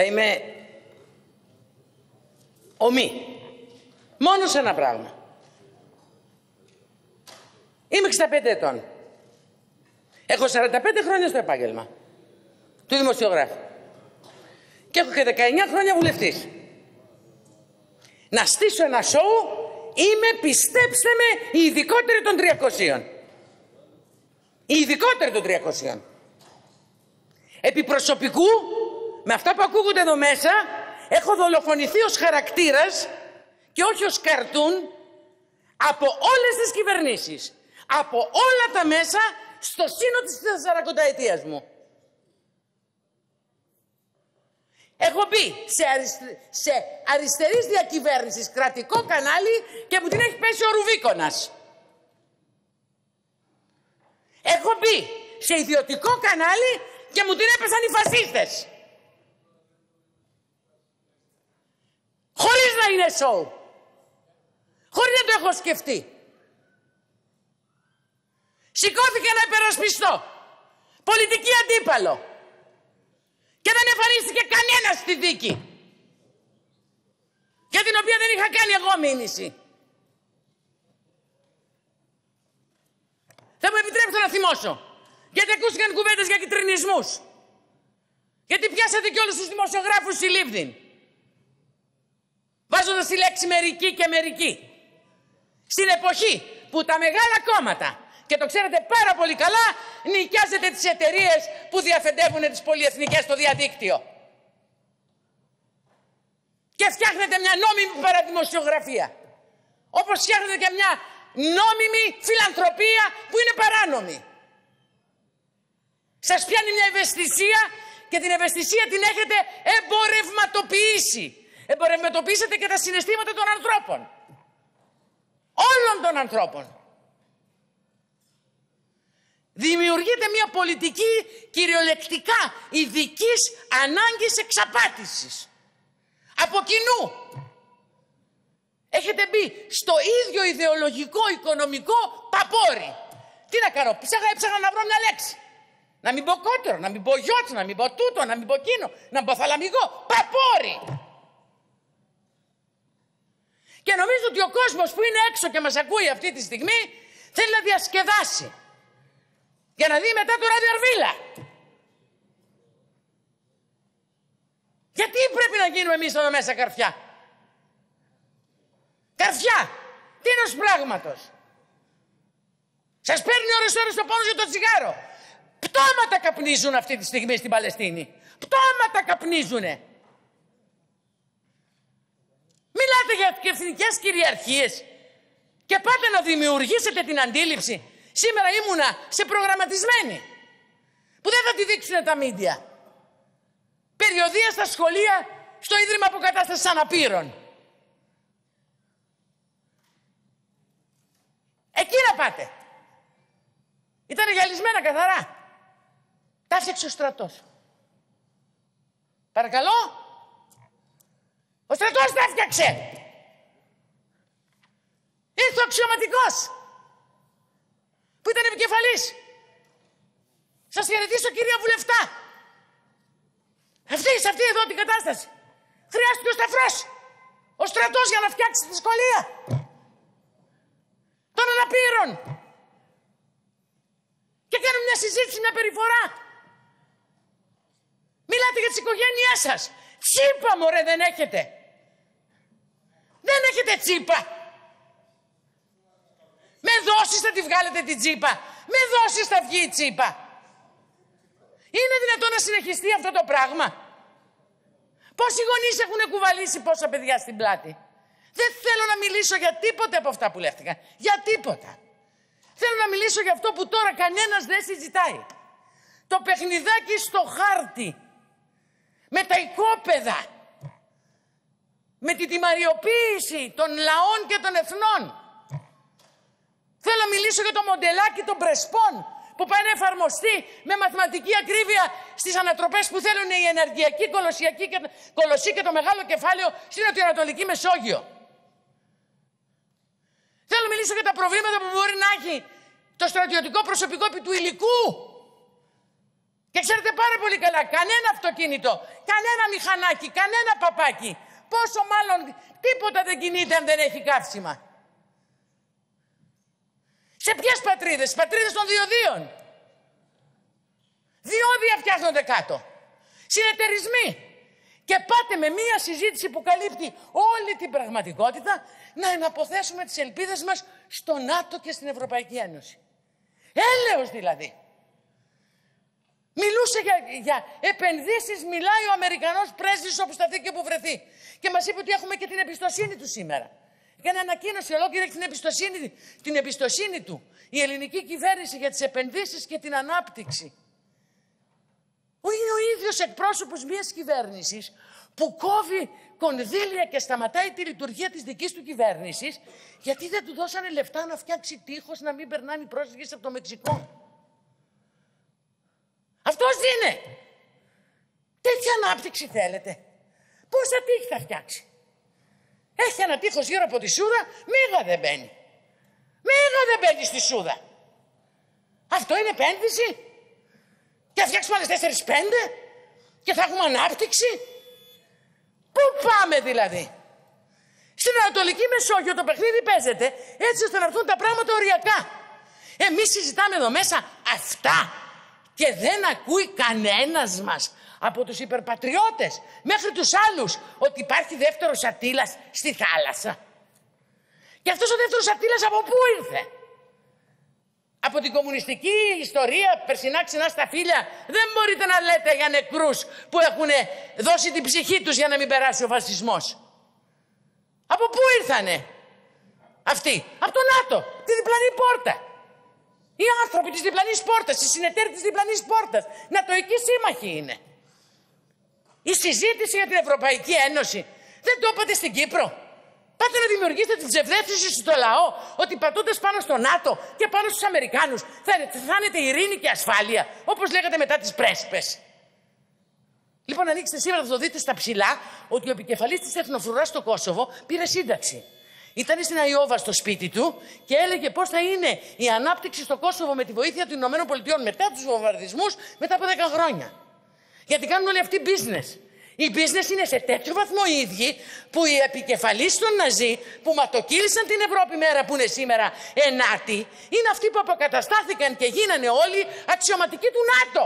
θα είμαι ομοί, Μόνος σε ένα πράγμα. Είμαι 65 ετών. Έχω 45 χρόνια στο επάγγελμα του δημοσιογράφου. Και έχω και 19 χρόνια βουλευτής. Να στήσω ένα σοου, είμαι, πιστέψτε με, η ειδικότερη των 300. Η ειδικότερη των 300. Επί προσωπικού με αυτά που ακούγονται εδώ μέσα, έχω δολοφονηθεί ως χαρακτήρας και όχι ως καρτούν από όλες τις κυβερνήσεις. Από όλα τα μέσα στο σύνο της 40 μου. Έχω μπει σε, αριστε... σε αριστερής διακυβέρνησης κρατικό κανάλι και μου την έχει πέσει ο Ρουβίκονας. Έχω μπει σε ιδιωτικό κανάλι και μου την έπεσαν οι φασίστες. να είναι σοου. Χωρίς να το έχω σκεφτεί. Σηκώθηκε να υπερασπιστώ. Πολιτική αντίπαλο. Και δεν εμφανίστηκε κανένας στη δίκη. Για την οποία δεν είχα κάνει εγώ μήνυση. Θα μου επιτρέψετε να θυμώσω. Γιατί ακούστηκαν κουβέντες για κυτρινισμούς. Γιατί πιάσατε και όλους τους δημοσιογράφους στη Λίβδιν αλλάζοντας τη λέξη μερική και μερική. Στην εποχή που τα μεγάλα κόμματα, και το ξέρετε πάρα πολύ καλά, νοικιάζετε τις εταιρείες που διαφεντεύουν τις πολυεθνικές στο διαδίκτυο. Και φτιάχνετε μια νόμιμη παραδημοσιογραφία. Όπως φτιάχνετε και μια νόμιμη φιλανθρωπία που είναι παράνομη. Σας πιάνει μια ευαισθησία και την ευαισθησία την έχετε εμπορευματοποιήσει. Εμπορευματοποιήσετε και τα συναισθήματα των ανθρώπων. Όλων των ανθρώπων. Δημιουργείται μια πολιτική κυριολεκτικά ειδικής ανάγκης εξαπάτησης. Από κοινού. Έχετε μπει στο ίδιο ιδεολογικό οικονομικό παπόρι. Τι να κάνω, ψάχα, να βρω μια λέξη. Να μην πω κότερο, να μην πω γιότ, να μην πω τούτο, να μην πω να μην πω θαλαμικό. Παπόρι! Και νομίζω ότι ο κόσμος που είναι έξω και μας ακούει αυτή τη στιγμή θέλει να διασκεδάσει. Για να δει μετά το ράδιο Γιατί πρέπει να γίνουμε εμείς εδώ μέσα καρφιά. Καρφιά. Τι είναι ως πράγματος. Σας παίρνει ώρες ώρες το πόνο για το τσιγάρο. Πτώματα καπνίζουν αυτή τη στιγμή στην Παλαιστίνη. Πτώματα καπνίζουνε. Μιλάτε για εθνικέ κυριαρχίες και πάτε να δημιουργήσετε την αντίληψη. Σήμερα ήμουνα σε προγραμματισμένη που δεν θα τη δείξουν τα μίντια. Περιοδία στα σχολεία στο Ίδρυμα Αποκατάστασης Αναπήρων. Εκεί να πάτε. Ήταν γυαλισμένα καθαρά. Τα έφτιαξε ο στρατός. Παρακαλώ, ο στρατός τα έφτιαξε. Ήρθε ο αξιωματικός! που ήταν επικεφαλής. Σας χαιρετήσω κυρία Βουλευτά. Αυτή, σε αυτή εδώ την κατάσταση. Χρειάστηκε ο σταυρό. ο στρατός για να φτιάξει τη σχολεία των αναπήρων. Και κάνουν μια συζήτηση, μια περιφορά. Μιλάτε για τις οικογένειε σας. Τσίπα μωρέ δεν έχετε βγάλετε τσίπα. Με δόσεις θα τη βγάλετε την τσίπα. Με δόσεις θα βγει η τσίπα. Είναι δυνατόν να συνεχιστεί αυτό το πράγμα. Πόσοι γονείς έχουν κουβαλήσει πόσα παιδιά στην πλάτη. Δεν θέλω να μιλήσω για τίποτα από αυτά που λέφτηκαν, Για τίποτα. Θέλω να μιλήσω για αυτό που τώρα κανένας δεν συζητάει. Το παιχνιδάκι στο χάρτη. Με τα οικόπεδα με τη τιμαριοποίηση των λαών και των εθνών. Θέλω να μιλήσω για το μοντελάκι των Πρεσπών που πάει να εφαρμοστεί με μαθηματική ακρίβεια στις ανατροπές που θέλουν η ενεργειακή κολοσιακή και, και το μεγάλο κεφάλαιο στην Ανατολική Μεσόγειο. Θέλω να μιλήσω για τα προβλήματα που μπορεί να έχει το στρατιωτικό προσωπικό επί του υλικού. Και ξέρετε πάρα πολύ καλά, κανένα αυτοκίνητο, κανένα μηχανάκι, κανένα παπάκι Πόσο μάλλον τίποτα δεν κινείται αν δεν έχει καύσιμα. Σε ποιες πατρίδες, στι πατρίδες των διοδίων. Διόδια φτιάχνονται κάτω. Συνεταιρισμοί. Και πάτε με μία συζήτηση που καλύπτει όλη την πραγματικότητα να εναποθέσουμε τις ελπίδες μας στο ΝΑΤΟ και στην Ευρωπαϊκή Ένωση. Έλεος δηλαδή. Μιλούσε για, για επενδύσεις, μιλάει ο Αμερικανός πρέσβης όπου σταθεί και που βρεθεί. Και μας είπε ότι έχουμε και την εμπιστοσύνη του σήμερα. να ανακοίνωσε ολόκληρη την εμπιστοσύνη, την εμπιστοσύνη του η ελληνική κυβέρνηση για τις επενδύσεις και την ανάπτυξη. Είναι ο ίδιος εκπρόσωπος μιας κυβέρνησης που κόβει κονδύλια και σταματάει τη λειτουργία της δικής του κυβέρνησης, γιατί δεν του δώσανε λεφτά να φτιάξει τείχος να μην περνάνε οι πρόσφυγες από το Μεξικό. Αυτός είναι! Τέτοια ανάπτυξη θέλετε. Πόσα τείχη θα φτιάξει. Έχει ένα τείχος γύρω από τη σούδα, μέγα δεν μπαίνει. Μέγα δεν μπαίνει στη σούδα. Αυτό είναι επένδυση. Και θα φτιάξουμε άλλες 4-5 και θα έχουμε ανάπτυξη. Πού πάμε δηλαδή. Στην Ανατολική Μεσόγειο το παιχνίδι παίζεται έτσι ώστε να έρθουν τα πράγματα οριακά. Εμείς συζητάμε εδώ μέσα αυτά και δεν ακούει κανένας μας από τους υπερπατριώτες μέχρι τους άλλους ότι υπάρχει δεύτερος ατύλας στη θάλασσα. Και αυτός ο δεύτερος Ατήλας από πού ήρθε. Από την κομμουνιστική ιστορία, περσινά ξενά σταφύλια. φίλια, δεν μπορείτε να λέτε για νεκρούς που έχουν δώσει την ψυχή τους για να μην περάσει ο φασισμός. Από πού ήρθανε αυτοί. Από το ΝΑΤΟ, τη διπλανή πόρτα. Οι άνθρωποι της διπλανής πόρτας, οι συνεταίροι της διπλανής πόρτας, νατοικοί σύμμαχοι είναι. Η συζήτηση για την Ευρωπαϊκή Ένωση δεν το είπατε στην Κύπρο. Πάτε να δημιουργήσετε τη ψευδέστηση στο λαό ότι πατώντα πάνω στο ΝΑΤΟ και πάνω στους Αμερικάνους θα, χάνετε ειρήνη και ασφάλεια, όπως λέγατε μετά τις πρέσπες. Λοιπόν, ανοίξτε σήμερα, θα το δείτε στα ψηλά, ότι ο επικεφαλής της Εθνοφρουράς στο Κόσοβο πήρε σύνταξη. Ήταν στην Αϊόβα στο σπίτι του και έλεγε πώς θα είναι η ανάπτυξη στο Κόσοβο με τη βοήθεια των ΗΠΑ μετά τους βομβαρδισμούς μετά από 10 χρόνια. Γιατί κάνουν όλοι αυτοί business. Οι business είναι σε τέτοιο βαθμό οι ίδιοι που οι επικεφαλείς των Ναζί που ματοκύλησαν την Ευρώπη μέρα που είναι σήμερα ενάτη είναι αυτοί που αποκαταστάθηκαν και γίνανε όλοι αξιωματικοί του ΝΑΤΟ.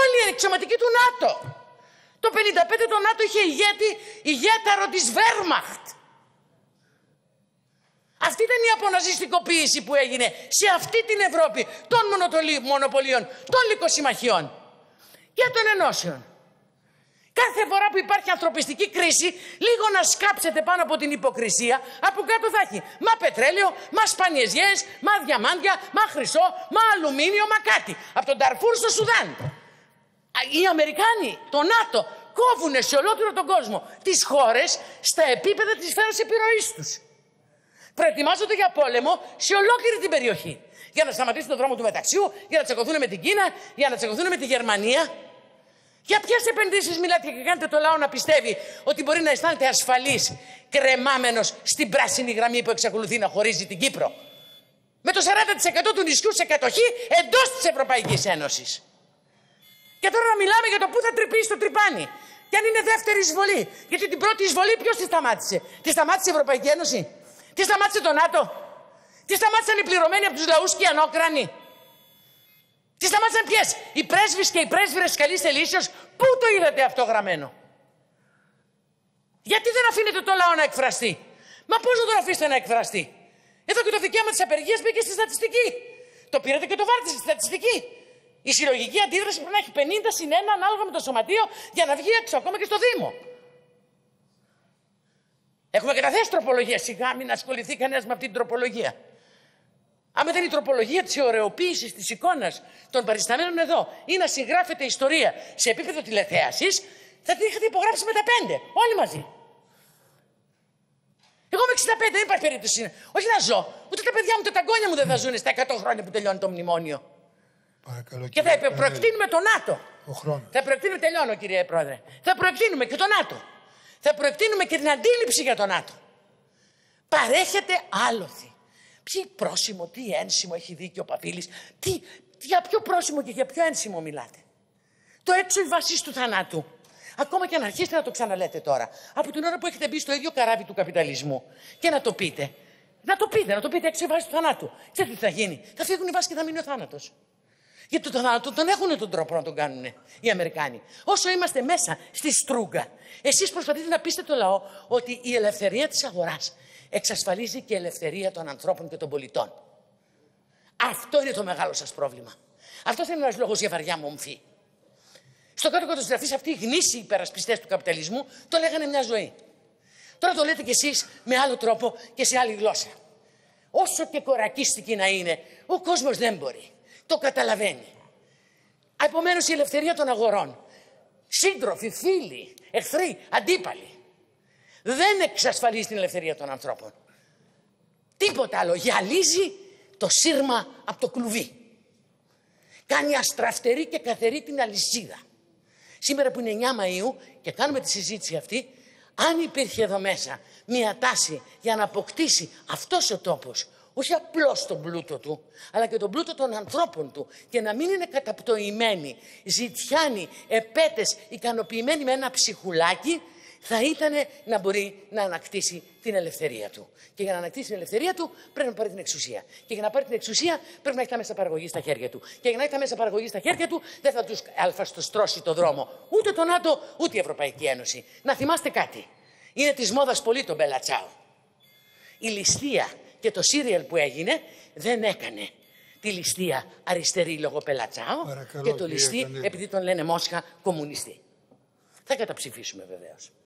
Όλοι οι αξιωματικοί του ΝΑΤΟ. Το 55 το ΝΑΤΟ είχε ηγέτη, ηγέταρο της Βέρμαχτ. Αυτή ήταν η αποναζιστικοποίηση που έγινε σε αυτή την Ευρώπη των μονοπωλίων, των λικοσυμμαχιών. Για των ενώσεων. Κάθε φορά που υπάρχει ανθρωπιστική κρίση, λίγο να σκάψετε πάνω από την υποκρισία, από κάτω θα έχει μα πετρέλαιο, μα σπανιεζιές, μα διαμάντια, μα χρυσό, μα αλουμίνιο, μα κάτι. Από τον Ταρφούρ στο Σουδάν. Οι Αμερικάνοι, το ΝΑΤΟ, κόβουν σε ολόκληρο τον κόσμο τις χώρες στα επίπεδα της σφαίρας επιρροής τους. Προετοιμάζονται για πόλεμο σε ολόκληρη την περιοχή για να σταματήσουν τον δρόμο του μεταξιού, για να τσακωθούν με την Κίνα, για να τσακωθούν με τη Γερμανία. Για ποιες επενδύσεις μιλάτε και κάνετε το λαό να πιστεύει ότι μπορεί να αισθάνεται ασφαλής, κρεμάμενος στην πράσινη γραμμή που εξακολουθεί να χωρίζει την Κύπρο. Με το 40% του νησιού σε κατοχή εντός της Ευρωπαϊκής Ένωσης. Και τώρα να μιλάμε για το πού θα τρυπήσει το τρυπάνι. Και αν είναι δεύτερη εισβολή. Γιατί την πρώτη εισβολή ποιος τη σταμάτησε. Τη σταμάτησε η Ευρωπαϊκή Ένωση. Τη σταμάτησε το ΝΑΤΟ. Τι σταμάτησαν οι πληρωμένοι από τους λαούς και οι ανόκρανοι. Τι σταμάτησαν ποιες. Οι πρέσβεις και οι πρέσβυρες της καλής θελήσεως. Πού το είδατε αυτό γραμμένο. Γιατί δεν αφήνετε το λαό να εκφραστεί. Μα πώς να τον αφήσετε να εκφραστεί. Εδώ και το δικαίωμα της απεργίας μπήκε στη στατιστική. Το πήρατε και το βάρτε στη στατιστική. Η συλλογική αντίδραση πρέπει να έχει 50 συν 1 ανάλογα με το σωματείο για να βγει έξω, ακόμα και στο Δήμο. Έχουμε καταθέσει τροπολογία. Σιγά μην ασχοληθεί κανένας με αυτή την τροπολογία. Άμα ήταν η τροπολογία της ωρεοποίησης της εικόνας των παρισταμένων εδώ ή να συγγράφεται ιστορία σε επίπεδο τηλεθέασης, θα την είχατε υπογράψει με τα πέντε. Όλοι μαζί. Εγώ με 65 δεν υπάρχει περίπτωση. Όχι να ζω. Ούτε τα παιδιά μου, τα ταγκόνια μου δεν θα ζουν στα 100 χρόνια που τελειώνει το μνημόνιο. Παρακαλώ, και θα προεκτείνουμε τον ΝΑΤΟ. Ο χρόνος. Θα προεκτείνουμε, τελειώνω κύριε Πρόεδρε. Θα προεκτείνουμε και τον ΝΑΤΟ. Θα προεκτείνουμε και την αντίληψη για τον ΝΑΤΟ. Παρέχεται άλοθη. Ποιο πρόσημο, τι ένσημο έχει δίκιο ο Παπίλης. Τι, για ποιο πρόσημο και για ποιο ένσημο μιλάτε. Το έξω η βασή του θανάτου. Ακόμα και αν αρχίσετε να το ξαναλέτε τώρα. Από την ώρα που έχετε μπει στο ίδιο καράβι του καπιταλισμού και να το πείτε. Να το πείτε, να το πείτε έξω η βάση του θανάτου. Ξέρετε τι θα γίνει. Θα φύγουν οι βάσει και θα μείνει ο θάνατος. Γιατί τον θάνατο τον έχουν τον τρόπο να τον κάνουν οι Αμερικάνοι. Όσο είμαστε μέσα στη στρούγκα, εσείς προσπαθείτε να πείσετε το λαό ότι η ελευθερία της αγοράς εξασφαλίζει και η ελευθερία των ανθρώπων και των πολιτών. Αυτό είναι το μεγάλο σας πρόβλημα. Αυτό είναι ένας λόγος για βαριά μομφή. Στο κάτω-κάτω της γραφής αυτοί οι γνήσιοι υπερασπιστές του καπιταλισμού το λέγανε μια ζωή. Τώρα το λέτε κι εσείς με άλλο τρόπο και σε άλλη γλώσσα. Όσο και κορακίστικη να είναι, ο κόσμος δεν μπορεί. Το καταλαβαίνει. Επομένως η ελευθερία των αγορών. Σύντροφοι, φίλοι, εχθροί, αντίπαλοι δεν εξασφαλίζει την ελευθερία των ανθρώπων. Τίποτα άλλο. Γυαλίζει το σύρμα από το κλουβί. Κάνει αστραφτερή και καθερή την αλυσίδα. Σήμερα που είναι 9 Μαΐου και κάνουμε τη συζήτηση αυτή, αν υπήρχε εδώ μέσα μια τάση για να αποκτήσει αυτός ο τόπος, όχι απλώς τον πλούτο του, αλλά και τον πλούτο των ανθρώπων του και να μην είναι καταπτωημένοι, ζητιάνοι, επέτες, ικανοποιημένοι με ένα ψυχουλάκι, θα ήταν να μπορεί να ανακτήσει την ελευθερία του. Και για να ανακτήσει την ελευθερία του πρέπει να πάρει την εξουσία. Και για να πάρει την εξουσία πρέπει να έχει τα μέσα παραγωγής στα χέρια του. Και για να έχει τα μέσα παραγωγής στα χέρια του δεν θα τους αλφαστοστρώσει το δρόμο ούτε τον ΝΑΤΟ ούτε η Ευρωπαϊκή Ένωση. Να θυμάστε κάτι. Είναι της μόδας πολύ τον Μπελατσάου. Η ληστεία και το σύριελ που έγινε δεν έκανε τη ληστεία αριστερή λόγω και το ληστεί επειδή τον λένε Μόσχα, κομμουνιστή. Θα καταψηφίσουμε βεβαίως.